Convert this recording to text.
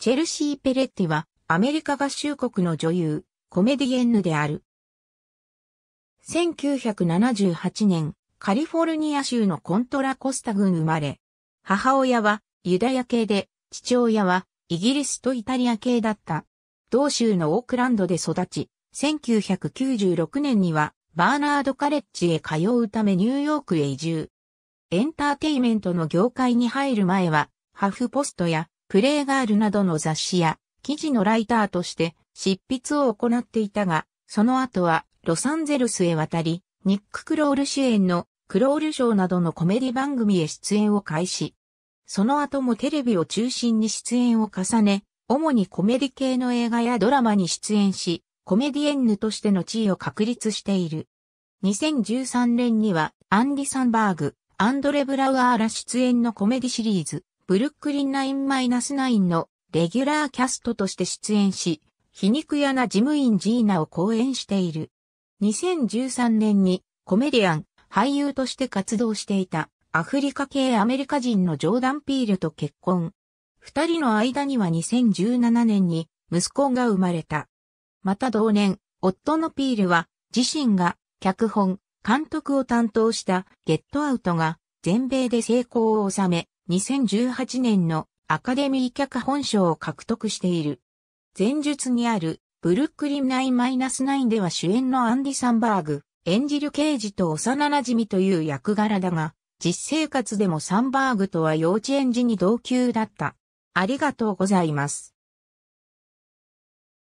チェルシー・ペレッティは、アメリカ合衆国の女優、コメディエンヌである。1978年、カリフォルニア州のコントラコスタ郡生まれ、母親はユダヤ系で、父親はイギリスとイタリア系だった。同州のオークランドで育ち、1996年にはバーナードカレッジへ通うためニューヨークへ移住。エンターテイメントの業界に入る前は、ハフポストやプレイガールなどの雑誌や記事のライターとして執筆を行っていたが、その後はロサンゼルスへ渡り、ニック・クロール主演のクロール賞などのコメディ番組へ出演を開始。その後もテレビを中心に出演を重ね、主にコメディ系の映画やドラマに出演し、コメディエンヌとしての地位を確立している。2013年にはアンディ・サンバーグ、アンドレ・ブラウアーら出演のコメディシリーズ、ブルックリン9-9のレギュラーキャストとして出演し、皮肉屋な事務員ジーナを講演している。2013年にコメディアン、俳優として活動していたアフリカ系アメリカ人のジョーダン・ピールと結婚。二人の間には2017年に息子が生まれた。また同年、夫のピールは自身が脚本、監督を担当したゲットアウトが全米で成功を収め、2018年のアカデミー脚本賞を獲得している。前述にあるブルックリン9-9では主演のアンディ・サンバーグ、演じる刑事と幼馴染という役柄だが、実生活でもサンバーグとは幼稚園児に同級だった。ありがとうございます。